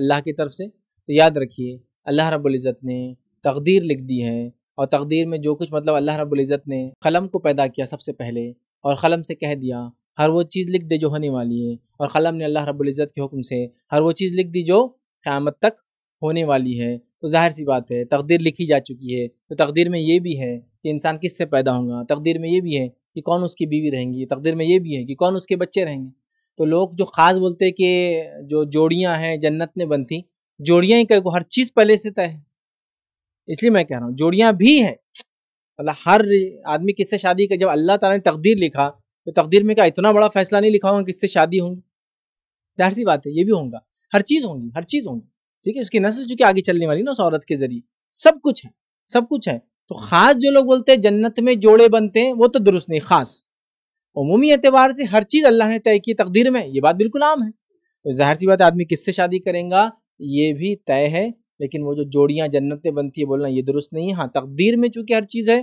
अल्लाह की तरफ से तो याद रखिए अल्लाह रब्ज़त ने तकदीर लिख दी है और तकदीर में जो कुछ मतलब अल्लाह रब्ज़त ने कलम को पैदा किया सबसे पहले और कलम से कह दिया हर वो चीज़ लिख दे जो होने वाली है और कलम ने अल्लाह रब्ज़त के हुक्म से हर वो चीज़ लिख दी जो क़्यामत तक होने वाली है तो जाहिर सी बात है तकदीर लिखी जा चुकी है तो तकदीर में ये भी है कि इंसान किससे पैदा होगा तकदीर में ये भी है कि कौन उसकी बीवी रहेंगी तकदीर में ये भी है कि कौन उसके बच्चे रहेंगे तो लोग जो ख़ास बोलते हैं कि जो जोड़ियां हैं जन्नत ने बनती जोड़ियां ही हर चीज़ पहले से तय है इसलिए मैं कह रहा हूँ जोड़ियां भी हैं मतलब हर आदमी किससे शादी का जब अल्लाह ताला ने तकदीर लिखा तो तकदीर में क्या इतना बड़ा फैसला नहीं लिखा होगा किससे शादी होंगी जाहिर सी बात है ये भी होगा हर चीज़ होंगी हर चीज़ होंगी ठीक है उसकी नस्ल चूंकि आगे चलने वाली ना उस औरत के जरिए सब कुछ है सब कुछ है तो खास जो लोग बोलते हैं जन्नत में जोड़े बनते हैं वो तो दुरुस्त नहीं खास अमूमी एतबार से हर चीज़ अल्लाह ने तय की तकदीर में ये बात बिल्कुल आम है तो जाहिर सी बात आदमी किससे शादी करेगा ये भी तय है लेकिन वो जो जोड़ियाँ जन्नतें बनती है बोलना ये दुरुस्त नहीं है हाँ तकदीर में चूँकि हर चीज़ है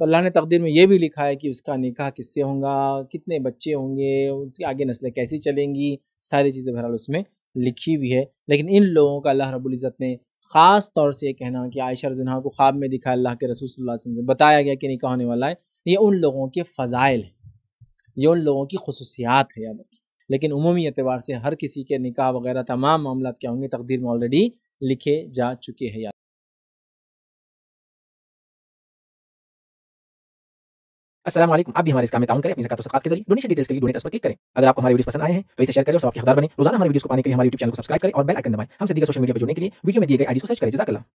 तो अल्लाह ने तकदीर में ये भी लिखा है कि उसका निकाह किससे होगा कितने बच्चे होंगे उसकी आगे नस्लें कैसी चलेंगी सारी चीज़ें बहरहाल उसमें लिखी हुई है लेकिन इन लोगों का अल्लाह रबुल्ज़त ने ख़ास तौर से ये कहना कि आयशा जन्हा को ख्वाब में दिखा अल्लाह के रसूल बताया गया कि निकाह होने वाला है ये उन लोगों के फ़जाइल हैं ये उन लोगों की खसूसियात है याद रखिए लेकिन उमूमी एतबार से हर किसी के निकाह वगैरह तमाम मामला क्या होंगे तकदीर में ऑलरेडी लिखे जा चुके हैं याद असलम आप भी हमारे इस काम में ताउन करें अपनी जकात सकात के जरिए डोनेशन डिटेल्स के लिए डोनेट पर क्लिक करें अगर आपको हमारी वीडियो पसंद आए हैं तो इसे शेयर करें और सबके हकदार बने रोजाना हमारे वीडियो को पाने के लिए हमारे यूट्यूब चैनल को सब्सक्राइब करें और बेल आइकन दबाएं हमसे दिए सोशल मीडिया पर जुड़ने के लिए वीडियो में दिए गए आईडी को सर्च करें जजाकला